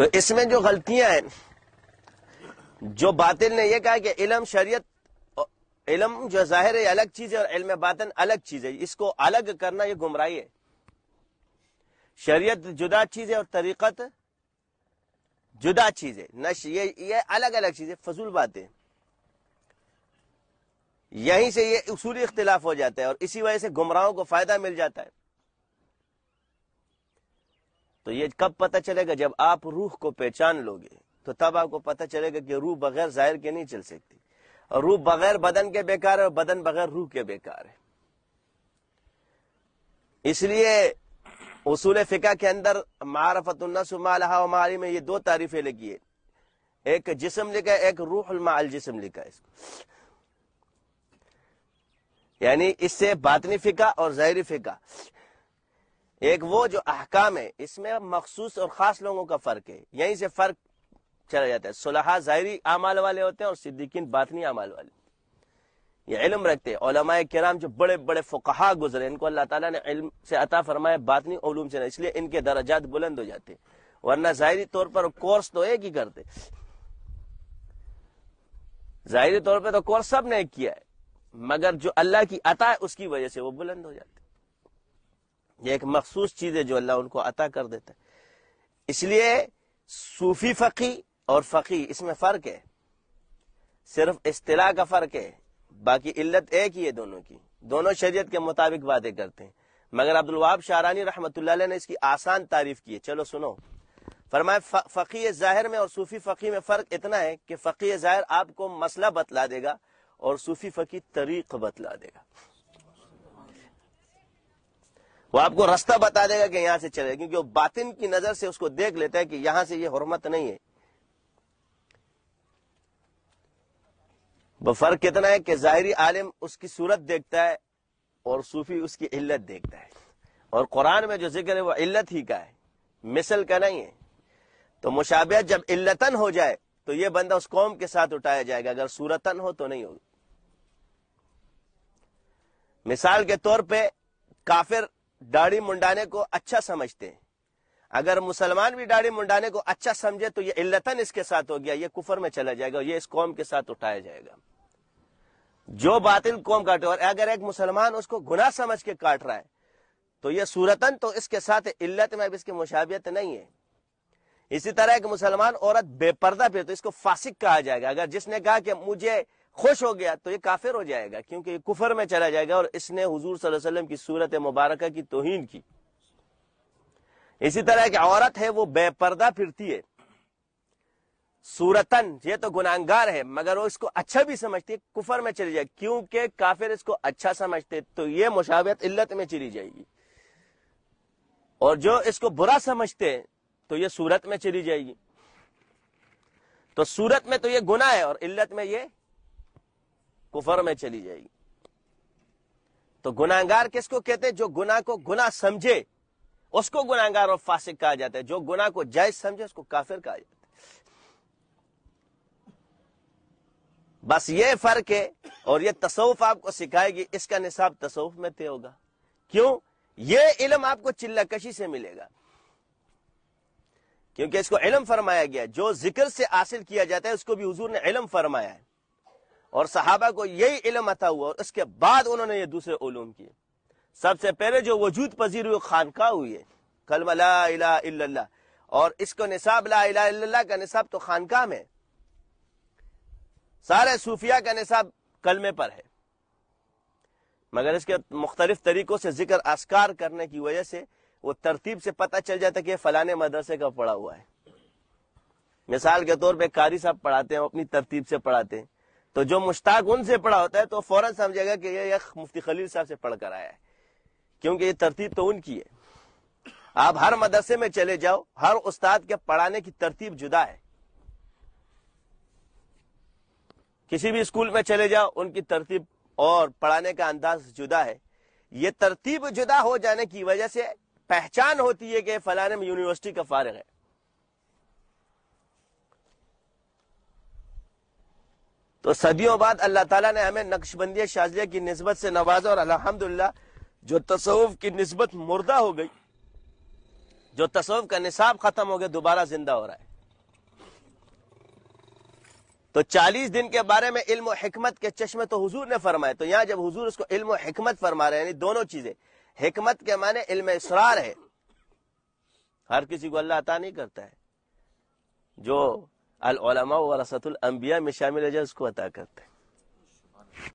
तो इसमें जो गलतियां हैं जो बातिल ने यह कहा कि इलम शरीयत इलम जो जाहिर है अलग चीज है और इलम बातन अलग चीज है इसको अलग करना यह गुमराही है शरीयत जुदा चीज है और तरीकत जुदा चीज है न ये ये अलग अलग चीज है फजूल बातें यहीं से ये उसूली इख्तिलाफ हो जाता है और इसी वजह से गुमराहों को फायदा मिल जाता है तो ये कब पता चलेगा जब आप रूह को पहचान लोगे तो तब आपको पता चलेगा कि रूह बगैर जाहिर के नहीं चल सकती और रूह बगैर बदन के बेकार है और बदन बगैर रूह के बेकार है इसलिए उसूल फिका के अंदर मारफतुल्नसमाली में ये दो तारीफें लिखी है एक जिसम लिखा है एक रूहल जिसम लिखा है इसको यानी इससे बातनी फिका और जहरी फिका एक वो जो अहकाम है इसमें मखसूस और ख़ास लोगों का फ़र्क है यहीं से फ़र्क चला जाता है सुलह ज़ाहरी अमाल वाले होते हैं और सिद्दीकिन बातनी अमाल वाले ये इलम रखते हैं कराम जो बड़े बड़े फ़ुकहा गुजरे इनको अल्लाह ताला ने इल्म से अता फरमाया बातनी ओलूम से इसलिए इनके दर्जात बुलंद हो जाते हैं वरना जहरी तौर पर कोर्स तो एक ही करते जाहिर तौर पर तो कोर्स सब ने एक किया है मगर जो अल्लाह की अता है उसकी वजह से वो बुलंद हो जाते ये एक मखसूस चीज है जो अल्लाह उनको अता कर देता है इसलिए सूफी फकी और फकी इसमें फर्क है सिर्फ इस्तेला का फर्क है बाकी इल्लत एक ही है दोनों की दोनों शरीयत के मुताबिक वादे करते हैं मगर अब्दुल वहाब शाहरानी रहमत ने इसकी आसान तारीफ की है चलो सुनो फरमाए फ़की ज़ाहिर में और सूफ़ी फ़की में फ़र्क इतना है कि फ़की ज़ाहिर आपको मसला बतला देगा और सूफ़ी फ़की तरीक़ बतला देगा वो आपको रास्ता बता देगा कि यहां से चले क्योंकि वो बातिन की नजर से उसको देख लेता है कि यहां से ये हरमत नहीं है फर्क कितना है कि जाहरी आलिम उसकी सूरत देखता है और सूफी उसकी इल्लत देखता है और कुरान में जो जिक्र है वो इल्लत ही का है मिसल का नहीं है तो मुशाबियत जब इल्लतन हो जाए तो ये बंदा उस कौम के साथ उठाया जाएगा अगर सूरतन हो तो नहीं होगी मिसाल के तौर पे काफिर दाढ़ी मुंडाने को अच्छा समझते हैं अगर मुसलमान भी दाढ़ी मुंडाने को अच्छा समझे तो ये इल्लतन इसके साथ हो गया ये कुफर में चला जाएगा ये इस कौम के साथ उठाया जाएगा जो बातिल कौम काटे और अगर एक मुसलमान उसको गुनाह समझ के काट रहा है तो यह सूरतन तो इसके साथ इल्लत में अब इसकी मुशाबियत नहीं है इसी तरह एक मुसलमान औरत बेपर्दा पे तो इसको फासिक कहा जाएगा अगर जिसने कहा कि मुझे खुश हो गया तो ये काफिर हो जाएगा क्योंकि कुफर में चला जाएगा और इसने हजूर वसल्लम की सूरत मुबारक की तोहन की इसी तरह एक औरत है वो बेपर्दा फिरती है सूरतन ये तो गुनागार है मगर वो इसको अच्छा भी समझती है कुफर में चली जाए क्योंकि काफिर इसको अच्छा समझते तो ये मुशावियत इल्लत में चली जाएगी और जो इसको बुरा समझते तो ये सूरत में चली जाएगी तो सूरत में तो ये गुना है और इल्लत में ये कुफर में चली जाएगी तो गुनागार किसको कहते हैं जो गुना को गुना समझे उसको गुनागार और फासिक कहा जाता है जो गुना को जायज समझे उसको काफिर कहा जाता है बस ये फर्क है और ये तसौफ आपको सिखाएगी इसका निसाब तसौफ में तय होगा क्यों ये इलम आपको चिल्लाकशी से मिलेगा क्योंकि इसको इलम फरमाया गया जो जिक्र से हासिल किया जाता है उसको भी हजूर ने इलम फरमाया है और सहाबा को यही इलम अता हुआ और उसके बाद उन्होंने ये दूसरे ओलूम किए सबसे पहले जो वजूद पजीर हुए खानका हुई है कलम ला और इसको निसाब ला इला का निसाब तो खानका में सारे सूफिया का निसाब कलमे पर है मगर इसके मुख्तलिफ तरीकों से जिक्र आस्कार करने की वजह से वो तरतीब से पता चल जाता कि फलाने मदरसे का पड़ा हुआ है मिसाल के तौर पर कारी साहब पढ़ाते हैं अपनी तरतीब से पढ़ाते हैं तो जो मुश्ताक उनसे पढ़ा होता है तो फौरन समझेगा कि ये मुफ्ती खलील साहब से पढ़कर आया है क्योंकि ये तरतीब तो उनकी है आप हर मदरसे में चले जाओ हर उस्ताद के पढ़ाने की तरतीब जुदा है किसी भी स्कूल में चले जाओ उनकी तरतीब और पढ़ाने का अंदाज जुदा है ये तरतीब जुदा हो जाने की वजह से पहचान होती है कि फलाने में यूनिवर्सिटी का फारग है तो सदियों बाद अल्लाह ताला ने हमें नक्शबंदी शाजिया की नस्बत से नवाजा और अल्हम्दुलिल्लाह जो तसवुफ की नस्बत मुर्दा हो गई जो तसवुफ का निसाब खत्म हो गया दोबारा जिंदा हो रहा है तो 40 दिन के बारे में इल्म हिकमत के चश्मे तो हुजूर ने फरमाए तो यहाँ जब हुजूर उसको इल्म हिकमत फरमा रहे हैं दोनों चीजें हिकमत के माने इल्म इसरार है हर किसी को अल्लाह अता नहीं करता है जो العلماء ورثت الانبیاء میں شامل ہے کو عطا کرتے